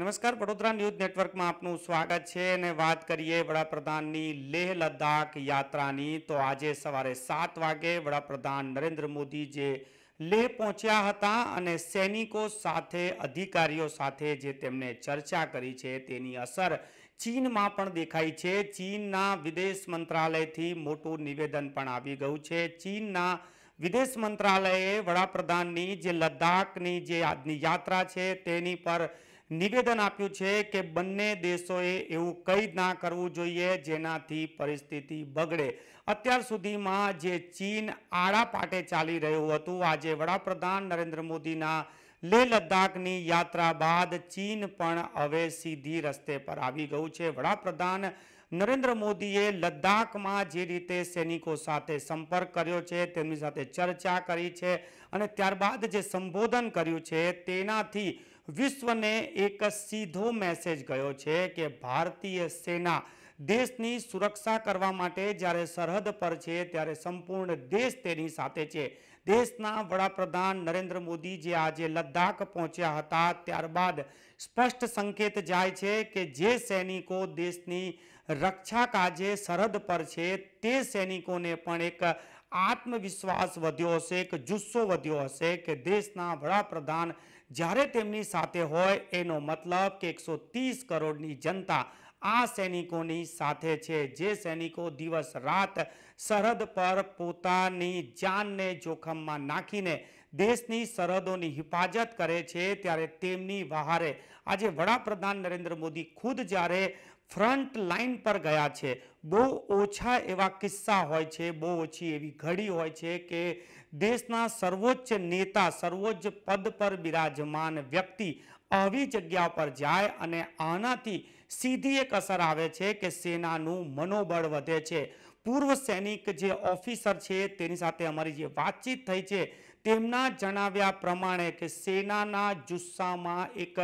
નમસ્કાર વડોદરા ન્યૂઝ નેટવર્કમાં આપનું સ્વાગત છે અને વાત કરીએ વડાપ્રધાનની લેહ લદ્દાખ યાત્રાની તો આજે સવારે સાત વાગે વડાપ્રધાન નરેન્દ્ર મોદી જે લેહ પહોંચ્યા હતા અને સૈનિકો સાથે અધિકારીઓ સાથે જે તેમણે ચર્ચા કરી છે તેની અસર ચીનમાં પણ દેખાય છે ચીનના વિદેશ મંત્રાલયથી મોટું નિવેદન પણ આવી ગયું છે ચીનના વિદેશ મંત્રાલયે વડાપ્રધાનની જે લદ્દાખની જે આજની યાત્રા છે તેની પર નિવેદન આપ્યું છે કે બંને દેશોએ એવું કંઈ ના કરવું જોઈએ જેનાથી પરિસ્થિતિ બગડે અત્યાર સુધીમાં જે ચીન આડા પાટે ચાલી રહ્યું હતું આજે વડાપ્રધાન નરેન્દ્ર મોદીના લેહ લદ્દાખની યાત્રા બાદ ચીન પણ હવે સીધી રસ્તે પર આવી ગયું છે વડાપ્રધાન નરેન્દ્ર મોદીએ લદ્દાખમાં જે રીતે સૈનિકો સાથે સંપર્ક કર્યો છે તેમની સાથે ચર્ચા કરી છે અને ત્યારબાદ જે સંબોધન કર્યું છે તેનાથી વિશ્વને એક સીધો મેસેજ ગયો છે કે ભારતીય સેના દેશની સુરક્ષા કરવા માટે જ્યારે સરહદ પર છે ત્યારે સંપૂર્ણ દેશ તેની સાથે છે દેશના વડાપ્રધાન નરેન્દ્ર મોદી જે આજે લદ્દાખ પહોંચ્યા હતા ત્યારબાદ સ્પષ્ટ સંકેત જાય છે કે જે સૈનિકો દેશની રક્ષા કાજે સરહદ પર છે તે સૈનિકોને પણ એક આત્મવિશ્વાસ વધ્યો હશે એક જુસ્સો વધ્યો હશે કે દેશના વડાપ્રધાન જ્યારે તેમની સાથે હોય એનો મતલબ કે એકસો કરોડની જનતા આ સૈનિકોની સાથે છે જે સૈનિકો દિવસ રાત સરહદ પર પોતાની જાનને જોખમમાં નાખીને દેશની સરહદોની હિફાજત કરે છે ત્યારે તેમની વહારે આજે વડાપ્રધાન નરેન્દ્ર મોદી ખુદ જ્યારે ફ્રન્ટ લાઇન પર ગયા છે બહુ ઓછા એવા કિસ્સા હોય છે બહુ ઓછી એવી ઘડી હોય છે કે દેશના સર્વોચ્ચ નેતા સર્વોચ્ચ પદ પર બિરાજમાન વ્યક્તિ આવી જગ્યા પર જાય અને આનાથી સીધી એક અસર આવે છે કે સેનાનું મનોબળ વધે છે પૂર્વ સૈનિક જે ઓફિસર છે તેની સાથે અમારી જે વાતચીત થઈ છે તેમના જણાવ્યા પ્રમાણે કે સેનાના જુસ્સામાં એક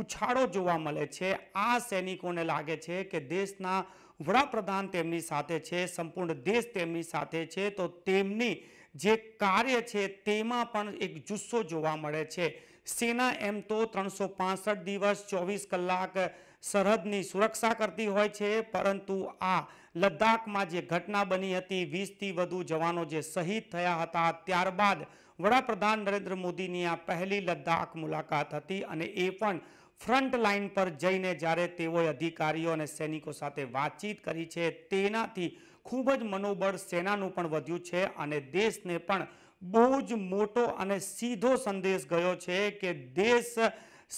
ઉછાળો જોવા મળે છે આ સૈનિકોને લાગે છે કે દેશના વડાપ્રધાન તેમની સાથે છે સંપૂર્ણ દેશ તેમની સાથે છે તો તેમની જે કાર્ય છે તેમાં પણ એક જુસ્સો જોવા મળે છે સેના એમ તો ત્રણસો દિવસ ચોવીસ કલાક સરહદની સુરક્ષા કરતી હોય છે પરંતુ આ લદ્દાખમાં જે ઘટના બની હતી વીસથી વધુ જવાનો જે શહીદ થયા હતા ત્યારબાદ વડાપ્રધાન નરેન્દ્ર મોદીની આ પહેલી લદ્દાખ મુલાકાત હતી અને એ પણ ફ્રન્ટ લાઇન પર જઈને જ્યારે તેઓએ અધિકારીઓ અને સૈનિકો સાથે વાતચીત કરી છે તેનાથી ખૂબ જ મનોબળ સેનાનું પણ વધ્યું છે અને દેશને પણ બહુ જ મોટો અને સીધો સંદેશ ગયો છે કે દેશ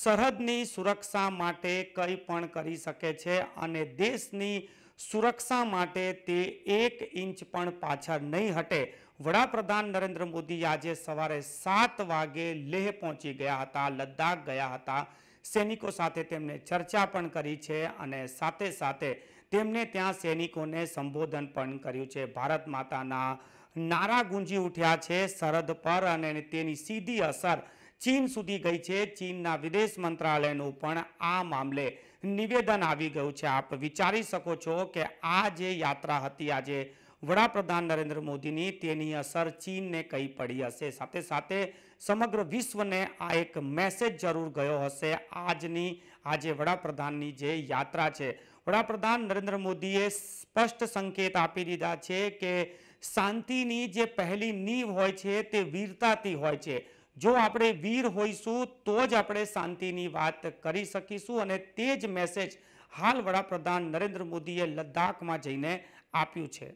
સરહદની સુરક્ષા માટે કંઈ પણ કરી શકે છે અને દેશની સુરક્ષા માટે તે એક ઇંચ પણ પાછળ નહીં હટે વડાપ્રધાન નરેન્દ્ર મોદી આજે સવારે સાત વાગે લેહ પહોંચી ગયા હતા લદ્દાખ ગયા હતા સૈનિકો સાથે તેમણે ચર્ચા પણ કરી છે અને સાથે સાથે તેમણે ત્યાં સૈનિકોને સંબોધન પણ કર્યું છે ભારત માતાના નારા ગુંજી ઉઠ્યા છે સરહદ પર અને તેની સીધી અસર ચીન સુધી ગઈ છે ચીનના વિદેશ મંત્રાલયનું પણ આ મામલે નિવેદન આવી ગયું છે આપ વિચારી શકો છો કે આ જે યાત્રા હતી આજે વડાપ્રધાન નરેન્દ્ર મોદીની તેની અસર ચીનને કઈ પડી હશે સાથે સાથે સમગ્ર વિશ્વને આ એક મેસેજ જરૂર ગયો હશે આજની આજે વડાપ્રધાનની જે યાત્રા છે વડાપ્રધાન નરેન્દ્ર મોદીએ સ્પષ્ટ સંકેત આપી દીધા છે કે શાંતિની જે પહેલી નીવ હોય છે તે વીરતાથી હોય છે જો આપણે વીર હોઈશું તો જ આપણે શાંતિની વાત કરી શકીશું અને તે જ મેસેજ હાલ વડાપ્રધાન નરેન્દ્ર મોદીએ લદ્દાખમાં જઈને આપ્યું છે